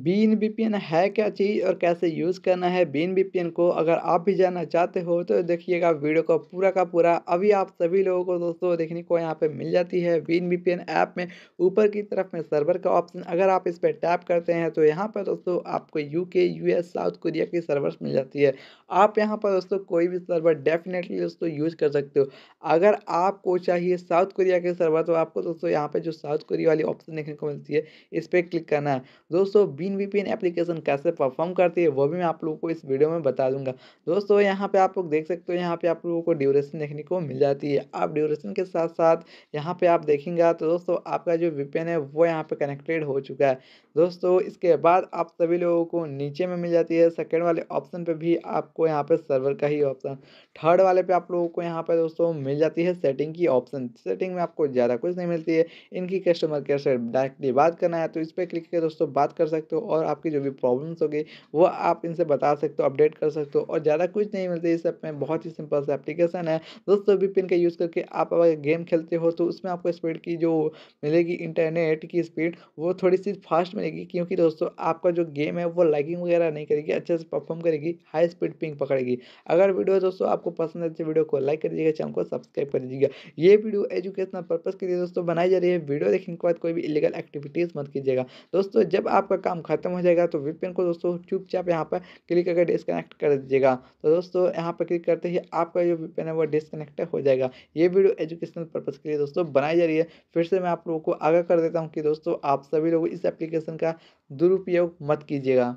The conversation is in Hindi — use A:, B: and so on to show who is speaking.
A: बीन बीपीएन है क्या चीज़ और कैसे यूज़ करना है बीन बीपीएन को अगर आप भी जानना चाहते हो तो देखिएगा वीडियो को पूरा का पूरा अभी आप सभी लोगों को दोस्तों देखने को यहाँ पे मिल जाती है बीन बीपीएन ऐप में ऊपर की तरफ में सर्वर का ऑप्शन अगर आप इस पर टैप करते हैं तो यहाँ पर दोस्तों आपको यू के साउथ कोरिया की सर्वर मिल जाती है आप यहाँ पर दोस्तों कोई भी सर्वर डेफिनेटली दोस्तों यूज़ कर सकते हो अगर आपको चाहिए साउथ कोरिया के सर्वर तो आपको दोस्तों यहाँ पर जो साउथ कोरिया वाली ऑप्शन देखने को मिलती है इस पर क्लिक करना है दोस्तों बिन वीपीएन एप्लीकेशन कैसे परफॉर्म करती है वो भी मैं आप लोगों को इस वीडियो में बता दूंगा दोस्तों यहाँ पे आप लोग देख सकते हो यहाँ पे आप लोगों को ड्यूरेशन देखने को मिल जाती है आप ड्यूरेशन के साथ साथ यहाँ पे आप देखेंगे तो दोस्तों आपका जो वीपीएन है वो यहाँ पे कनेक्टेड हो चुका है दोस्तों इसके बाद आप सभी लोगों को नीचे में मिल जाती है सेकेंड वाले ऑप्शन पर भी आपको यहाँ पर सर्वर का ही ऑप्शन थर्ड वाले पे आप लोगों को यहाँ पर दोस्तों मिल जाती है सेटिंग की ऑप्शन सेटिंग में आपको ज़्यादा कुछ नहीं मिलती है इनकी कस्टमर केयर से डायरेक्टली बात करना है तो इस पर क्लिक करके दोस्तों बात कर सकते सकते हो और आपकी जो भी प्रॉब्लम्स होगी वो आप इनसे बता सकते हो अपडेट कर सकते हो और ज़्यादा कुछ नहीं मिलता इस ऐप में बहुत ही सिंपल सा एप्लीकेशन है दोस्तों वीपिन का यूज़ करके आप अगर गेम खेलते हो तो उसमें आपको स्पीड की जो मिलेगी इंटरनेट की स्पीड वो थोड़ी सी फास्ट मिलेगी क्योंकि दोस्तों आपका जो गेम है वो लाइकिंग वगैरह नहीं करेगी अच्छे से परफॉर्म करेगी हाई स्पीड पिंग पकड़ेगी अगर वीडियो दोस्तों आपको पसंद है तो वीडियो को लाइक कर दीजिएगा चैनल को सब्सक्राइब कर दीजिएगा ये वीडियो एजुकेशनल पर्पज़ के लिए दोस्तों बनाई जा रही है वीडियो देखने के बाद कोई भी इलीगल एक्टिविटीज़ मत कीजिएगा दोस्तों जब आपका काम खत्म हो जाएगा तो वीपेन को दोस्तों चुपचाप यहाँ पर क्लिक करके डिसकनेक्ट कर दीजिएगा तो दोस्तों यहाँ पर क्लिक करते ही आपका जो वीपेन है वो डिसकनेक्ट हो जाएगा ये वीडियो एजुकेशनल पर्पज़ के लिए दोस्तों बनाई जा रही है फिर से मैं आप लोगों को आगाह कर देता हूँ कि दोस्तों आप सभी लोग इस एप्लीकेशन का दुरुपयोग मत कीजिएगा